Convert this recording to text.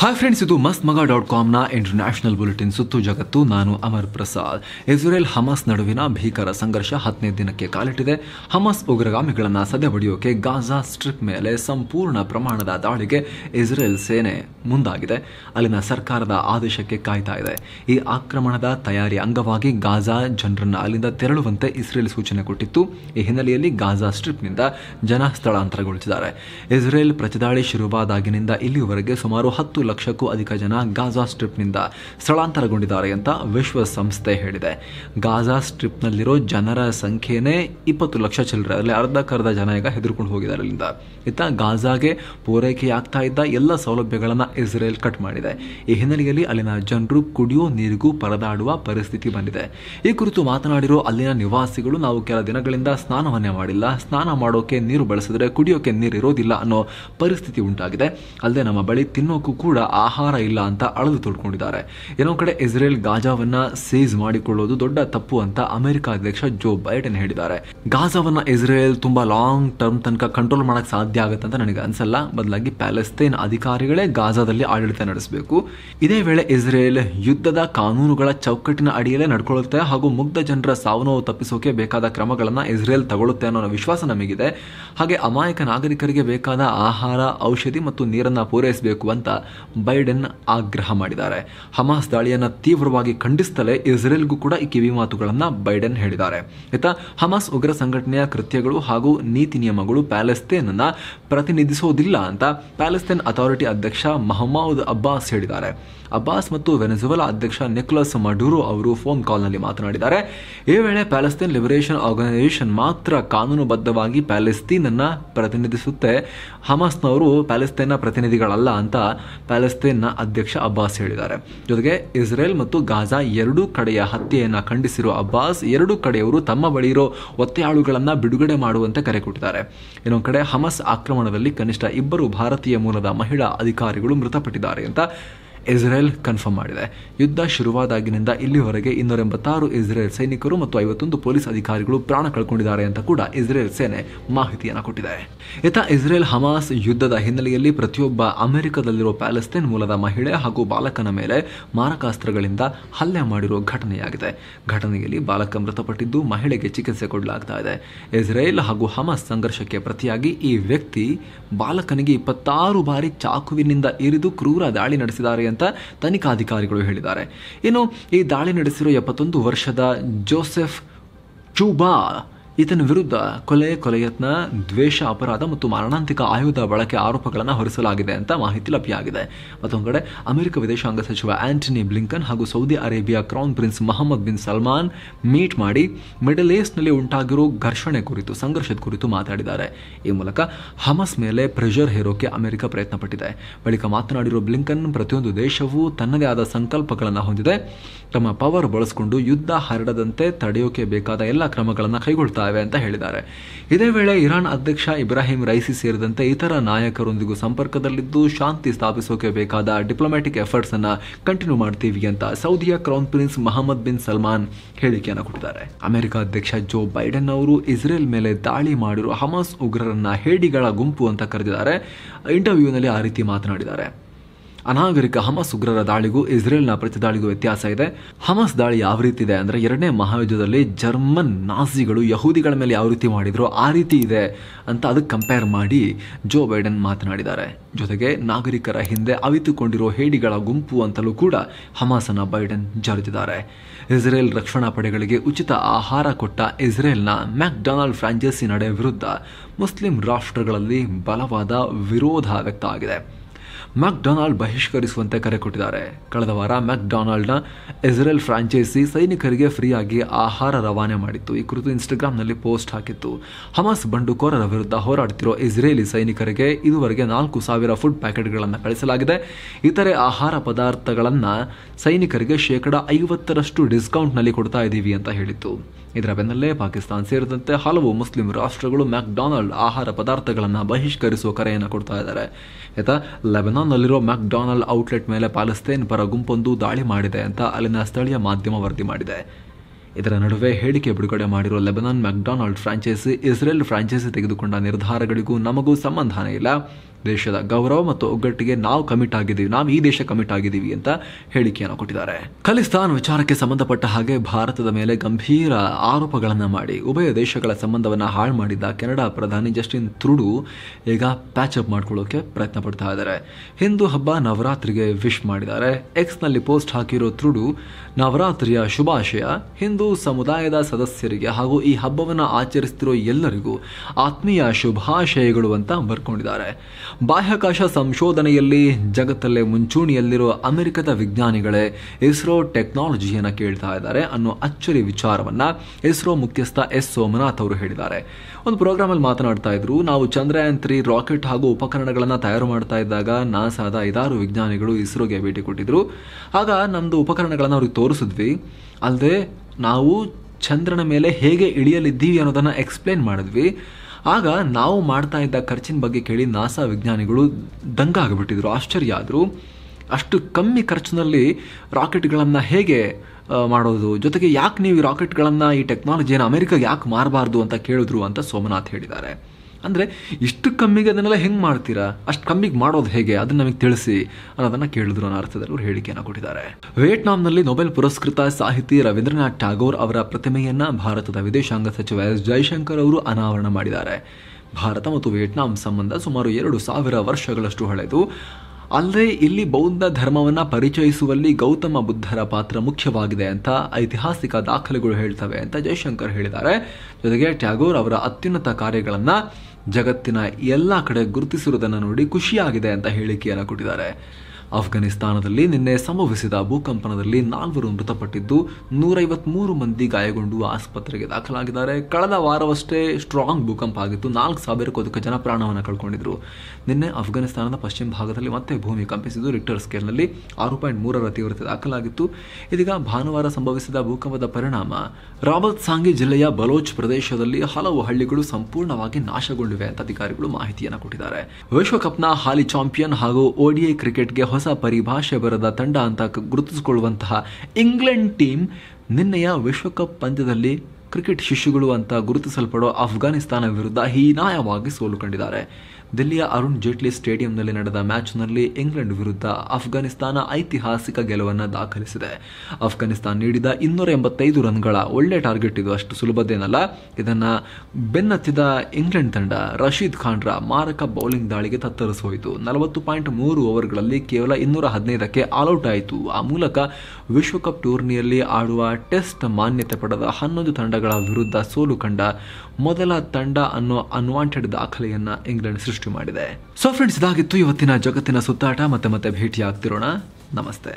hi friends ಇದು ಮಸ್ತ್ ಮಗ ಡಾಟ್ ಕಾಮ್ನ ಇಂಟರ್ನ್ಯಾಷನಲ್ ಬುಲೆಟಿನ್ ಸುತ್ತು ಜಗತ್ತು ನಾನು ಅಮರ್ ಪ್ರಸಾದ್ ಇಸ್ರೇಲ್ ಹಮಾಸ್ ನಡುವಿನ ಭೀಕರ ಸಂಘರ್ಷ ಹತ್ತನೇ ದಿನಕ್ಕೆ ಕಾಲಿಟ್ಟಿದೆ ಹಮಾಸ್ ಉಗ್ರಗಾಮಿಗಳನ್ನು ಸದೆ ಹೊಡೆಯೋಕೆ ಗಾಜಾ ಸ್ಟ್ರಿಪ್ ಮೇಲೆ ಸಂಪೂರ್ಣ ಪ್ರಮಾಣದ ದಾಳಿಗೆ ಇಸ್ರೇಲ್ ಸೇನೆ ಮುಂದಾಗಿದೆ ಅಲ್ಲಿನ ಸರ್ಕಾರದ ಆದೇಶಕ್ಕೆ ಕಾಯ್ತಾ ಇದೆ ಈ ಆಕ್ರಮಣದ ತಯಾರಿ ಅಂಗವಾಗಿ ಗಾಜಾ ಜನರನ್ನು ಅಲ್ಲಿಂದ ತೆರಳುವಂತೆ ಇಸ್ರೇಲ್ ಸೂಚನೆ ಕೊಟ್ಟಿತ್ತು ಈ ಹಿನ್ನೆಲೆಯಲ್ಲಿ ಗಾಜಾ ಸ್ಟ್ರಿಪ್ನಿಂದ ಜನ ಸ್ಥಳಾಂತರಗೊಳಿಸಿದ್ದಾರೆ ಇಸ್ರೇಲ್ ಪ್ರತಿದಾಳಿ ಶುರುವಾದಾಗಿನಿಂದ ಇಲ್ಲಿಯವರೆಗೆ ಸುಮಾರು ಹತ್ತು ಲಕ್ಷಕ್ಕೂ ಅಧಿಕ ಜನ ಗಾಜಾ ಸ್ಟ್ರಿಪ್ನಿಂದ ಸ್ಥಳಾಂತರಗೊಂಡಿದ್ದಾರೆ ಅಂತ ವಿಶ್ವಸಂಸ್ಥೆ ಹೇಳಿದೆ ಗಾಜಾ ಸ್ಟ್ರಿಪ್ನಲ್ಲಿರೋ ಜನರ ಸಂಖ್ಯೆನೇ ಇಪ್ಪತ್ತು ಲಕ್ಷ ಚಿಲ್ಲರೆ ಅಲ್ಲಿ ಅರ್ಧಕ್ಕರ್ಧ ಜನ ಈಗ ಹೆದರ್ಕೊಂಡು ಹೋಗಿದ್ದಾರೆ ಅಲ್ಲಿಂದ ಇತ್ತ ಗಾಜಾಗೆ ಪೂರೈಕೆಯಾಗ್ತಾ ಇದ್ದ ಎಲ್ಲ ಸೌಲಭ್ಯಗಳನ್ನು ಇಸ್ರೇಲ್ ಕಟ್ ಮಾಡಿದೆ ಈ ಹಿನ್ನೆಲೆಯಲ್ಲಿ ಅಲ್ಲಿನ ಜನರು ಕುಡಿಯೋ ನೀರಿಗೂ ಪರದಾಡುವ ಪರಿಸ್ಥಿತಿ ಬಂದಿದೆ ಈ ಕುರಿತು ಮಾತನಾಡಿರೋ ಅಲ್ಲಿನ ನಿವಾಸಿಗಳು ನಾವು ಕೆಲ ದಿನಗಳಿಂದ ಸ್ನಾನವನ್ನೇ ಮಾಡಿಲ್ಲ ಸ್ನಾನ ಮಾಡೋಕೆ ನೀರು ಬಳಸಿದ್ರೆ ಕುಡಿಯೋಕೆ ನೀರು ಇರೋದಿಲ್ಲ ಅನ್ನೋ ಪರಿಸ್ಥಿತಿ ಉಂಟಾಗಿದೆ ಅಲ್ಲದೆ ನಮ್ಮ ಬಳಿ ತಿನ್ನೋಕ್ಕೂ ಕೂಡ ಕೂಡ ಆಹಾರ ಇಲ್ಲ ಅಂತ ಅಳದು ತೊಡ್ಕೊಂಡಿದ್ದಾರೆ ಏನೋ ಕಡೆ ಇಸ್ರೇಲ್ ಗಾಜಾವನ್ನ ಸೀಸ್ ಮಾಡಿಕೊಳ್ಳೋದು ದೊಡ್ಡ ತಪ್ಪು ಅಂತ ಅಮೆರಿಕ ಅಧ್ಯಕ್ಷ ಜೋ ಬೈಡನ್ ಹೇಳಿದ್ದಾರೆ ಗಾಜಾವನ್ನ ಇಸ್ರೇಲ್ ತುಂಬಾ ಲಾಂಗ್ ಟರ್ಮ್ ತನಕ ಕಂಟ್ರೋಲ್ ಮಾಡಕ್ ಸಾಧ್ಯ ಆಗುತ್ತೆ ಅಂತ ನನಗೆ ಅನ್ಸಲ್ಲ ಬದಲಾಗಿ ಪ್ಯಾಲೆಸ್ತೇನ್ ಅಧಿಕಾರಿಗಳೇ ಗಾಜಾದಲ್ಲಿ ಆಡಳಿತ ನಡೆಸಬೇಕು ಇದೇ ವೇಳೆ ಇಸ್ರೇಲ್ ಯುದ್ಧದ ಕಾನೂನುಗಳ ಚೌಕಟ್ಟಿನ ಅಡಿಯಲ್ಲೇ ನಡ್ಕೊಳ್ಳುತ್ತೆ ಹಾಗೂ ಮುಗ್ಧ ಜನರ ಸಾವು ನೋವು ತಪ್ಪಿಸೋಕೆ ಬೇಕಾದ ಕ್ರಮಗಳನ್ನು ಇಸ್ರೇಲ್ ತಗೊಳ್ಳುತ್ತೆ ಅನ್ನೋ ವಿಶ್ವಾಸ ನಮಗಿದೆ ಹಾಗೆ ಅಮಾಯಕ ನಾಗರಿಕರಿಗೆ ಬೇಕಾದ ಆಹಾರ ಔಷಧಿ ಮತ್ತು ನೀರನ್ನ ಪೂರೈಸಬೇಕು ಅಂತ ಬೈಡೆನ್ ಆಗ್ರಹ ಮಾಡಿದ್ದಾರೆ ಹಮಾಸ್ ದಾಳಿಯನ್ನು ತೀವ್ರವಾಗಿ ಖಂಡಿಸುತ್ತಲೇ ಇಸ್ರೇಲ್ಗೂ ಕೂಡ ಈ ಕಿವಿ ಮಾತುಗಳನ್ನು ಬೈಡೆನ್ ಹೇಳಿದ್ದಾರೆ ಆಯ್ತಾ ಹಮಾಸ್ ಉಗ್ರ ಸಂಘಟನೆಯ ಕೃತ್ಯಗಳು ಹಾಗೂ ನೀತಿ ನಿಯಮಗಳು ಪ್ಯಾಲೆಸ್ತೇನನ್ನು ಪ್ರತಿನಿಧಿಸೋದಿಲ್ಲ ಅಂತ ಪ್ಯಾಲೆಸ್ತೇನ್ ಅಥಾರಿಟಿ ಅಧ್ಯಕ್ಷ ಮಹಮ್ಮದ್ ಅಬ್ಬಾಸ್ ಹೇಳಿದ್ದಾರೆ ಅಬ್ಬಾಸ್ ಮತ್ತು ವೆನೆಜುವೆಲಾ ಅಧ್ಯಕ್ಷ ನಿಕೋಲಸ್ ಮಡೂರು ಅವರು ಫೋನ್ ಕಾಲ್ನಲ್ಲಿ ಮಾತನಾಡಿದ್ದಾರೆ ಈ ವೇಳೆ ಪ್ಯಾಲೆಸ್ತೀನ್ ಲಿಬರೇಷನ್ ಆರ್ಗನೈಸೇಷನ್ ಮಾತ್ರ ಕಾನೂನುಬದ್ಧವಾಗಿ ಪ್ಯಾಲೆಸ್ತೀನನ್ನು ಪ್ರತಿನಿಧಿಸುತ್ತೆ ಹಮಾಸ್ನವರು ಪ್ಯಾಲೆಸ್ತೈನ್ನ ಪ್ರತಿನಿಧಿಗಳಲ್ಲ ಅಂತ ಪ್ಯಾಲೆಸ್ತೀನ್ನ ಅಧ್ಯಕ್ಷ ಅಬ್ಬಾಸ್ ಹೇಳಿದ್ದಾರೆ ಜೊತೆಗೆ ಇಸ್ರೇಲ್ ಮತ್ತು ಗಾಜಾ ಎರಡೂ ಕಡೆಯ ಹತ್ಯೆಯನ್ನು ಖಂಡಿಸಿರುವ ಅಬ್ಬಾಸ್ ಎರಡೂ ಕಡೆಯವರು ತಮ್ಮ ಬಳಿ ಇರೋ ಒತ್ತೆಯಾಳುಗಳನ್ನು ಬಿಡುಗಡೆ ಮಾಡುವಂತೆ ಕರೆ ಕೊಟ್ಟಿದ್ದಾರೆ ಇನ್ನೊಂದು ಕಡೆ ಹಮಸ್ ಆಕ್ರಮಣದಲ್ಲಿ ಕನಿಷ್ಠ ಇಬ್ಬರು ಭಾರತೀಯ ಮೂಲದ ಮಹಿಳಾ ಅಧಿಕಾರಿಗಳು ಮೃತಪಟ್ಟಿದ್ದಾರೆ ಅಂತ ಇಸ್ರೇಲ್ ಕನ್ಫರ್ಮ್ ಮಾಡಿದೆ ಯುದ್ಧ ಶುರುವಾದಾಗಿನಿಂದ ಇಲ್ಲಿವರೆಗೆ ಇನ್ನೂರ ಎಂಬತ್ತಾರು ಇಸ್ರೇಲ್ ಸೈನಿಕರು ಮತ್ತು ಐವತ್ತೊಂದು ಪೊಲೀಸ್ ಅಧಿಕಾರಿಗಳು ಪ್ರಾಣ ಕಳ್ಕೊಂಡಿದ್ದಾರೆ ಅಂತ ಕೂಡ ಇಸ್ರೇಲ್ ಸೇನೆ ಮಾಹಿತಿಯನ್ನು ಕೊಟ್ಟಿದೆ ಇತ ಇಸ್ರೇಲ್ ಹಮಾಸ್ ಯುದ್ಧದ ಹಿನ್ನೆಲೆಯಲ್ಲಿ ಪ್ರತಿಯೊಬ್ಬ ಅಮೆರಿಕದಲ್ಲಿರುವ ಪ್ಯಾಲೆಸ್ತೇನ್ ಮೂಲದ ಮಹಿಳೆ ಹಾಗೂ ಬಾಲಕನ ಮೇಲೆ ಮಾರಕಾಸ್ತ್ರಗಳಿಂದ ಹಲ್ಲೆ ಮಾಡಿರುವ ಘಟನೆಯಾಗಿದೆ ಘಟನೆಯಲ್ಲಿ ಬಾಲಕ ಮೃತಪಟ್ಟಿದ್ದು ಮಹಿಳೆಗೆ ಚಿಕಿತ್ಸೆ ಕೊಡಲಾಗ್ತಾ ಇದೆ ಇಸ್ರೇಲ್ ಹಾಗೂ ಹಮಾಸ್ ಸಂಘರ್ಷಕ್ಕೆ ಪ್ರತಿಯಾಗಿ ಈ ವ್ಯಕ್ತಿ ಬಾಲಕನಿಗೆ ಇಪ್ಪತ್ತಾರು ಬಾರಿ ಚಾಕುವಿನಿಂದ ಇರಿದು ಕ್ರೂರ ದಾಳಿ ನಡೆಸಿದ್ದಾರೆ ಅಂತ ತನಿಖಾಧಿಕಾರಿಗಳು ಹೇಳಿದ್ದಾರೆ ಇನ್ನು ಈ ದಾಳಿ ನಡೆಸಿರುವ ಎಪ್ಪತ್ತೊಂದು ವರ್ಷದ ಜೋಸೆಫ್ ಚೂಬಾ ಈತನ ವಿರುದ್ಧ ಕೊಲೆ ಕೊಲೆಯತ್ನ ದ್ವೇಷ ಅಪರಾಧ ಮತ್ತು ಮಾರಣಾಂತಿಕ ಆಯುಧ ಬಳಕೆ ಆರೋಪಗಳನ್ನು ಹೊರಿಸಲಾಗಿದೆ ಅಂತ ಮಾಹಿತಿ ಲಭ್ಯವಾಗಿದೆ ಮತ್ತೊಂದು ಕಡೆ ಅಮೆರಿಕ ವಿದೇಶಾಂಗ ಸಚಿವ ಆಂಟನಿ ಬ್ಲಿಂಕನ್ ಹಾಗೂ Saudi Arabia crown prince Mohammed bin Salman meet ಮಾಡಿ ಮಿಡಲ್ ಈಸ್ಟ್ನಲ್ಲಿ ಉಂಟಾಗಿರೋ ಘರ್ಷಣೆ ಕುರಿತು ಸಂಘರ್ಷದ ಕುರಿತು ಮಾತಾಡಿದ್ದಾರೆ ಈ ಮೂಲಕ ಹಮಸ್ ಮೇಲೆ ಪ್ರೆಷರ್ ಹೇರೋಕೆ ಅಮೆರಿಕ ಪ್ರಯತ್ನ ಪಟ್ಟಿದೆ ಬಳಿಕ ಮಾತನಾಡಿರೋ ಬ್ಲಿಂಕನ್ ಪ್ರತಿಯೊಂದು ದೇಶವೂ ತನ್ನದೇ ಆದ ಸಂಕಲ್ಪಗಳನ್ನು ಹೊಂದಿದೆ ತಮ್ಮ ಪವರ್ ಬಳಸಿಕೊಂಡು ಯುದ್ಧ ಹರಡದಂತೆ ತಡೆಯೋಕೆ ಬೇಕಾದ ಎಲ್ಲ ಕ್ರಮಗಳನ್ನು ಕೈಗೊಳ್ತಾ ಇದ್ದಾವೆ ಅಂತ ಹೇಳಿದ್ದಾರೆ ಇದೇ ವೇಳೆ ಇರಾನ್ ಅಧ್ಯಕ್ಷ ಇಬ್ರಾಹಿಂ ರೈಸಿ ಸೇರಿದಂತೆ ಇತರ ನಾಯಕರೊಂದಿಗೂ ಸಂಪರ್ಕದಲ್ಲಿದ್ದು ಶಾಂತಿ ಸ್ಥಾಪಿಸೋಕೆ ಬೇಕಾದ ಡಿಪ್ಲೊಮ್ಯಾಟಿಕ್ ಎಫರ್ಟ್ಸ್ ಅನ್ನ ಕಂಟಿನ್ಯೂ ಮಾಡ್ತೀವಿ ಅಂತ ಸೌದಿಯ crown prince Mohammed bin Salman ಹೇಳಿಕೆಯನ್ನು ಕೊಟ್ಟಿದ್ದಾರೆ ಅಮೆರಿಕ ಅಧ್ಯಕ್ಷ ಜೋ ಬೈಡನ್ ಅವರು ಇಸ್ರೇಲ್ ಮೇಲೆ ದಾಳಿ ಮಾಡಿರುವ ಹಮಾಸ್ ಉಗ್ರರನ್ನ ಹೇಡಿಗಳ ಗುಂಪು ಅಂತ ಕರೆದಿದ್ದಾರೆ ಇಂಟರ್ವ್ಯೂನಲ್ಲಿ ಆ ರೀತಿ ಮಾತನಾಡಿದ್ದಾರೆ ಅನಾಗರಿಕ ಹಮಸ್ ಉಗ್ರರ ದಾಳಿಗೂ ಇಸ್ರೇಲ್ನ ದಾಳಿಗೂ ವ್ಯತ್ಯಾಸ ಇದೆ ಹಮಸ್ ದಾಳಿ ಯಾವ ರೀತಿ ಇದೆ ಅಂದ್ರೆ ಎರಡನೇ ಮಹಾಯುದ್ಧದಲ್ಲಿ ಜರ್ಮನ್ ನಾಸಿಗಳು ಯಹೂದಿಗಳ ಮೇಲೆ ಯಾವ ರೀತಿ ಮಾಡಿದ್ರು ಆ ರೀತಿ ಇದೆ ಅಂತ ಅದಕ್ಕೆ ಕಂಪೇರ್ ಮಾಡಿ ಜೋ ಬೈಡನ್ ಮಾತನಾಡಿದ್ದಾರೆ ಜೊತೆಗೆ ನಾಗರಿಕರ ಹಿಂದೆ ಅವಿತುಕೊಂಡಿರೋ ಹೇಡಿಗಳ ಗುಂಪು ಅಂತಲೂ ಕೂಡ ಹಮಾಸನ ಬೈಡನ್ ಜರುತಿದ್ದಾರೆ ಇಸ್ರೇಲ್ ರಕ್ಷಣಾ ಪಡೆಗಳಿಗೆ ಉಚಿತ ಆಹಾರ ಕೊಟ್ಟ ಇಸ್ರೇಲ್ನ ಮ್ಯಾಕ್ಡೊನಾಲ್ಡ್ ಫ್ರಾಂಚೈಸಿ ನಡೆ ವಿರುದ್ಧ ಮುಸ್ಲಿಂ ರಾಷ್ಟ್ರಗಳಲ್ಲಿ ಬಲವಾದ ವಿರೋಧ ವ್ಯಕ್ತವಾಗಿದೆ ಮ್ಯಾಕ್ಡೊನಾಲ್ಡ್ ಬಹಿಷ್ಕರಿಸುವಂತೆ ಕರೆ ಕೊಟ್ಟಿದ್ದಾರೆ ಕಳೆದ ವಾರ ಮ್ಯಾಕ್ಡೊನಾಲ್ಡ್ನ ಇಸ್ರೇಲ್ ಫ್ರಾಂಚೈಸಿ ಸೈನಿಕರಿಗೆ ಫ್ರೀಯಾಗಿ ಆಹಾರ ರವಾನೆ ಮಾಡಿತ್ತು ಈ ಕುರಿತು ಇನ್ಸ್ಟಾಗ್ರಾಮ್ನಲ್ಲಿ ಪೋಸ್ಟ್ ಹಾಕಿತ್ತು ಹಮಾಸ್ ಬಂಡುಕೋರರ ವಿರುದ್ಧ ಹೋರಾಡುತ್ತಿರುವ ಇಸ್ರೇಲಿ ಸೈನಿಕರಿಗೆ ಇದುವರೆಗೆ ನಾಲ್ಕು ಸಾವಿರ ಫುಡ್ ಪ್ಯಾಕೆಟ್ಗಳನ್ನು ಕಳಿಸಲಾಗಿದೆ ಇತರೆ ಆಹಾರ ಪದಾರ್ಥಗಳನ್ನು ಸೈನಿಕರಿಗೆ ಶೇಕಡ ಐವತ್ತರಷ್ಟು ಡಿಸ್ಕೌಂಟ್ನಲ್ಲಿ ಕೊಡ್ತಾ ಇದ್ದೀವಿ ಅಂತ ಹೇಳಿತ್ತು ಇದರ ಬೆನ್ನಲ್ಲೇ ಪಾಕಿಸ್ತಾನ ಸೇರಿದಂತೆ ಹಲವು ಮುಸ್ಲಿಂ ರಾಷ್ಟ್ರಗಳು ಮ್ಯಾಕ್ಡೊನಾಲ್ಡ್ ಆಹಾರ ಪದಾರ್ಥಗಳನ್ನು ಬಹಿಷ್ಕರಿಸುವ ಕರೆಯನ್ನು ಕೊಡ್ತಾ ಇದ್ದಾರೆ ಆಯ್ತಾ ಲೆಬನಾನ್ ಅಲ್ಲಿರೋ ಮ್ಯಾಕ್ಡೊನಾಲ್ಡ್ ಔಟ್ಲೆಟ್ ಮೇಲೆ ಪ್ಯಾಲೆಸ್ತೇನ್ ಪರ ಗುಂಪೊಂದು ದಾಳಿ ಮಾಡಿದೆ ಅಂತ ಅಲ್ಲಿನ ಸ್ಥಳೀಯ ಮಾಧ್ಯಮ ವರದಿ ಮಾಡಿದೆ ಇದರ ನಡುವೆ ಹೇಳಿಕೆ ಬಿಡುಗಡೆ ಮಾಡಿರೋ Lebanon McDonald franchise Israel franchise ತೆಗೆದುಕೊಂಡ ನಿರ್ಧಾರಗಳಿಗೂ ನಮಗೂ ಸಂಬಂಧನೇ ಇಲ್ಲ ದೇಶದ ಗೌರವ ಮತ್ತು ಒಗ್ಗಟ್ಟಿಗೆ ನಾವು ಕಮಿಟ್ ಆಗಿದ್ದೀವಿ ನಾವು ಈ ದೇಶ ಕಮಿಟ್ ಆಗಿದ್ದೀವಿ ಅಂತ ಹೇಳಿಕೆಯನ್ನು ಕೊಟ್ಟಿದ್ದಾರೆ ಖಲಿಸ್ತಾನ್ ವಿಚಾರಕ್ಕೆ ಸಂಬಂಧಪಟ್ಟ ಹಾಗೆ ಭಾರತದ ಮೇಲೆ ಗಂಭೀರ ಆರೋಪಗಳನ್ನು ಮಾಡಿ ಉಭಯ ದೇಶಗಳ ಸಂಬಂಧವನ್ನು ಹಾಳು ಮಾಡಿದ್ದ ಕೆನಡಾ ಪ್ರಧಾನಿ ಜಸ್ಟಿನ್ ತ್ರುಡು ಈಗ ಪ್ಯಾಚ್ ಅಪ್ ಮಾಡ್ಕೊಳ್ಳೋಕೆ ಪ್ರಯತ್ನ ಪಡ್ತಾ ಇದ್ದಾರೆ ಹಿಂದೂ ಹಬ್ಬ ನವರಾತ್ರಿಗೆ ವಿಶ್ ಮಾಡಿದ್ದಾರೆ ಎಕ್ಸ್ನಲ್ಲಿ ಪೋಸ್ಟ್ ಹಾಕಿರೋ ತ್ರುಡು ನವರಾತ್ರಿಯ ಶುಭಾಶಯ ಹಿಂದೂ ಸಮುದಾಯದ ಸದಸ್ಯರಿಗೆ ಹಾಗೂ ಈ ಹಬ್ಬವನ್ನು ಆಚರಿಸ್ತಿರೋ ಎಲ್ಲರಿಗೂ ಆತ್ಮೀಯ ಶುಭಾಶಯಗಳು ಅಂತ ಬರ್ಕೊಂಡಿದ್ದಾರೆ ಬಾಹ್ಯಾಕಾಶ ಸಂಶೋಧನೆಯಲ್ಲಿ ಜಗತ್ತಲ್ಲೇ ಮುಂಚೂಣಿಯಲ್ಲಿರುವ ಅಮೆರಿಕದ ವಿಜ್ಞಾನಿಗಳೇ ಇಸ್ರೋ ಟೆಕ್ನಾಲಜಿಯನ್ನು ಕೇಳ್ತಾ ಇದ್ದಾರೆ ಅನ್ನೋ ಅಚ್ಚರಿ ವಿಚಾರವನ್ನು ಇಸ್ರೋ ಮುಖ್ಯಸ್ಥ ಎಸ್ ಸೋಮನಾಥ್ ಅವರು ಹೇಳಿದ್ದಾರೆ ಒಂದು ಪ್ರೋಗ್ರಾಮಲ್ಲಿ ಮಾತನಾಡ್ತಾ ಇದ್ರು ನಾವು ಚಂದ್ರಯಾನ್ ತ್ರೀ ರಾಕೆಟ್ ಹಾಗೂ ಉಪಕರಣಗಳನ್ನು ತಯಾರು ಮಾಡ್ತಾ ಇದ್ದಾಗ ನಾಸಾದ ಐದಾರು ವಿಜ್ಞಾನಿಗಳು ಇಸ್ರೋಗೆ ಭೇಟಿ ಕೊಟ್ಟಿದ್ರು ಆಗ ನಮ್ಮದು ಉಪಕರಣಗಳನ್ನು ಅವ್ರಿಗೆ ತೋರಿಸಿದ್ವಿ ಅಲ್ಲದೆ ನಾವು ಚಂದ್ರನ ಮೇಲೆ ಹೇಗೆ ಇಳಿಯಲಿದ್ದೀವಿ ಅನ್ನೋದನ್ನು ಎಕ್ಸ್ಪ್ಲೇನ್ ಮಾಡಿದ್ವಿ ಆಗ ನಾವು ಮಾಡ್ತಾ ಇದ್ದ ಖರ್ಚಿನ ಬಗ್ಗೆ ಕೇಳಿ ನಾಸಾ ವಿಜ್ಞಾನಿಗಳು ದಂಗ ಆಗಿಬಿಟ್ಟಿದ್ರು ಆಶ್ಚರ್ಯ ಆದರೂ ಅಷ್ಟು ಕಮ್ಮಿ ಖರ್ಚಿನಲ್ಲಿ ರಾಕೆಟ್ಗಳನ್ನು ಹೇಗೆ ಮಾಡೋದು ಜೊತೆಗೆ ಯಾಕೆ ನೀವು ರಾಕೆಟ್ಗಳನ್ನು ಈ ಟೆಕ್ನಾಲಜಿಯನ್ನು ಅಮೆರಿಕಾಗೆ ಯಾಕೆ ಮಾರಬಾರ್ದು ಅಂತ ಕೇಳಿದ್ರು ಅಂತ ಸೋಮನಾಥ್ ಹೇಳಿದ್ದಾರೆ ಅಂದರೆ ಇಷ್ಟು ಕಮ್ಮಿಗೆ ಅದನ್ನೆಲ್ಲ ಹೆಂಗೆ ಮಾಡ್ತೀರಾ ಅಷ್ಟು ಕಮ್ಮಿಗೆ ಮಾಡೋದು ಹೇಗೆ ಅದನ್ನು ನಮಗೆ ತಿಳಿಸಿ ಅನ್ನೋದನ್ನು ಕೇಳಿದ್ರು ಅನ್ನೋ ಅರ್ಥದಲ್ಲಿ ಅವರು ಹೇಳಿಕೆಯನ್ನು ಕೊಟ್ಟಿದ್ದಾರೆ ವಿಯೆಟ್ನಾಂನಲ್ಲಿ ನೊಬೆಲ್ ಪುರಸ್ಕೃತ ಸಾಹಿತಿ ರವೀಂದ್ರನಾಥ್ ಠಾಗೋರ್ ಅವರ ಪ್ರತಿಮೆಯನ್ನು ಭಾರತದ ವಿದೇಶಾಂಗ ಸಚಿವ ಎಸ್ ಜೈಶಂಕರ್ ಅವರು ಅನಾವರಣ ಮಾಡಿದ್ದಾರೆ ಭಾರತ ಮತ್ತು ವಿಯೆಟ್ನಾಂ ಸಂಬಂಧ ಸುಮಾರು ಎರಡು ಸಾವಿರ ವರ್ಷಗಳಷ್ಟು ಹಳೆದು ಅಲ್ಲದೆ ಇಲ್ಲಿ ಬೌದ್ಧ ಧರ್ಮವನ್ನು ಪರಿಚಯಿಸುವಲ್ಲಿ ಗೌತಮ ಬುದ್ಧರ ಪಾತ್ರ ಮುಖ್ಯವಾಗಿದೆ ಅಂತ ಐತಿಹಾಸಿಕ ದಾಖಲೆಗಳು ಹೇಳ್ತವೆ ಅಂತ ಜಯಶಂಕರ್ ಹೇಳಿದ್ದಾರೆ ಜೊತೆಗೆ ಟ್ಯಾಗೋರ್ ಅವರ ಅತ್ಯುನ್ನತ ಕಾರ್ಯಗಳನ್ನು ಜಗತ್ತಿನ ಎಲ್ಲ ಕಡೆ ಗುರುತಿಸಿರುವುದನ್ನು ನೋಡಿ ಖುಷಿಯಾಗಿದೆ ಅಂತ ಹೇಳಿಕೆಯನ್ನು ಕೊಟ್ಟಿದ್ದಾರೆ ಅಫ್ಘಾನಿಸ್ತಾನದಲ್ಲಿ ನಿನ್ನೆ ಸಂಭವಿಸಿದ ಭೂಕಂಪನದಲ್ಲಿ ನಾಲ್ವರು ಮೃತಪಟ್ಟಿದ್ದು ನೂರೈವತ್ಮೂರು ಮಂದಿ ಗಾಯಗೊಂಡು ಆಸ್ಪತ್ರೆಗೆ ದಾಖಲಾಗಿದ್ದಾರೆ ಕಳೆದ ವಾರವಷ್ಟೇ ಸ್ಟ್ರಾಂಗ್ ಭೂಕಂಪ ಆಗಿತ್ತು ನಾಲ್ಕು ಸಾವಿರಕ್ಕೂ ಅಧಿಕ ಜನ ಪ್ರಾಣವನ್ನು ಕಳ್ಕೊಂಡಿದ್ರು ನಿನ್ನೆ ಅಫ್ಘಾನಿಸ್ತಾನದ ಪಶ್ಚಿಮ ಭಾಗದಲ್ಲಿ ಮತ್ತೆ ಭೂಮಿ ಕಂಪಿಸಿದ್ದು ರಿಕ್ಟರ್ ಸ್ಕೇಲ್ನಲ್ಲಿ ಆರು ಪಾಯಿಂಟ್ ಮೂರರ ತೀವ್ರತೆ ದಾಖಲಾಗಿತ್ತು ಇದೀಗ ಭಾನುವಾರ ಸಂಭವಿಸಿದ ಭೂಕಂಪದ ಪರಿಣಾಮ ರಾವತ್ ಸಾಂಗಿ ಜಿಲ್ಲೆಯ ಬಲೋಚ್ ಪ್ರದೇಶದಲ್ಲಿ ಹಲವು ಹಳ್ಳಿಗಳು ಸಂಪೂರ್ಣವಾಗಿ ನಾಶಗೊಂಡಿವೆ ಅಂತ ಅಧಿಕಾರಿಗಳು ಮಾಹಿತಿಯನ್ನು ಕೊಟ್ಟಿದ್ದಾರೆ ವಿಶ್ವಕಪ್ನ ಹಾಲಿ ಚಾಂಪಿಯನ್ ಹಾಗೂ ಓಡಿಐ ಕ್ರಿಕೆಟ್ಗೆ ಹೊಸ ಹೊಸ ಪರಿಭಾಷೆ ಬರೆದ ತಂಡ ಅಂತ ಗುರುತಿಸಿಕೊಳ್ಳುವಂತಹ ಇಂಗ್ಲೆಂಡ್ ಟೀಮ್ ನಿನ್ನೆಯ ವಿಶ್ವಕಪ್ ಪಂದ್ಯದಲ್ಲಿ ಕ್ರಿಕೆಟ್ ಶಿಶುಗಳು ಅಂತ ಗುರುತಿಸಲ್ಪಡೋ ಅಫ್ಘಾನಿಸ್ತಾನ ವಿರುದ್ಧ ಹೀನಾಯವಾಗಿ ಸೋಲು ಕಂಡಿದ್ದಾರೆ ದಿಲ್ಲಿಯ ಅರುಣ್ ಜೇಟ್ಲಿ ಸ್ಟೇಡಿಯಂನಲ್ಲಿ ನಡೆದ ಮ್ಯಾಚ್ನಲ್ಲಿ ಇಂಗ್ಲೆಂಡ್ ವಿರುದ್ಧ ಅಫ್ಘಾನಿಸ್ತಾನ ಐತಿಹಾಸಿಕ ಗೆಲುವನ್ನು ದಾಖಲಿಸಿದೆ ಅಫ್ಘಾನಿಸ್ತಾನ ನೀಡಿದ ಇನ್ನೂರ ಎಂಬತ್ತೈದು ರನ್ಗಳ ಒಳ್ಳೆ ಟಾರ್ಗೆಟ್ ಇದು ಅಷ್ಟು ಸುಲಭದೇನಲ್ಲ ಇದನ್ನು ಬೆನ್ನತ್ತಿದ ಇಂಗ್ಲೆಂಡ್ ತಂಡ ರಶೀದ್ ಖಾನ್ರ ಮಾರಕ ಬೌಲಿಂಗ್ ದಾಳಿಗೆ ತತ್ತರಿಸೋಯಿತು ನಲವತ್ತು ಪಾಯಿಂಟ್ ಮೂರು ಓವರ್ಗಳಲ್ಲಿ ಕೇವಲ ಇನ್ನೂರ ಹದಿನೈದಕ್ಕೆ ಆಲ್ಔಟ್ ಆಯಿತು ಆ ಮೂಲಕ ವಿಶ್ವಕಪ್ ಟೂರ್ನಿಯಲ್ಲಿ ಆಡುವ ಟೆಸ್ಟ್ ಮಾನ್ಯತೆ ಪಡೆದ ಹನ್ನೊಂದು ತಂಡಗಳ ವಿರುದ್ಧ ಸೋಲು ಕಂಡ ಮೊದಲ ತಂಡ ಅನ್ನೋ ಅನ್ವಾಂಟೆಡ್ ದಾಖಲೆಯನ್ನು ಇಂಗ್ಲೆಂಡ್ ಸೃಷ್ಟಿ ಸೃಷ್ಟಿ ಮಾಡಿದೆ ಸೊ ಫ್ರೆಂಡ್ಸ್ ಇದಾಗಿತ್ತು ಇವತ್ತಿನ ಜಗತ್ತಿನ ಸುತ್ತಾಟ ಮತ್ತೆ ಮತ್ತೆ ಭೇಟಿ ಆಗ್ತಿರೋಣ ನಮಸ್ತೆ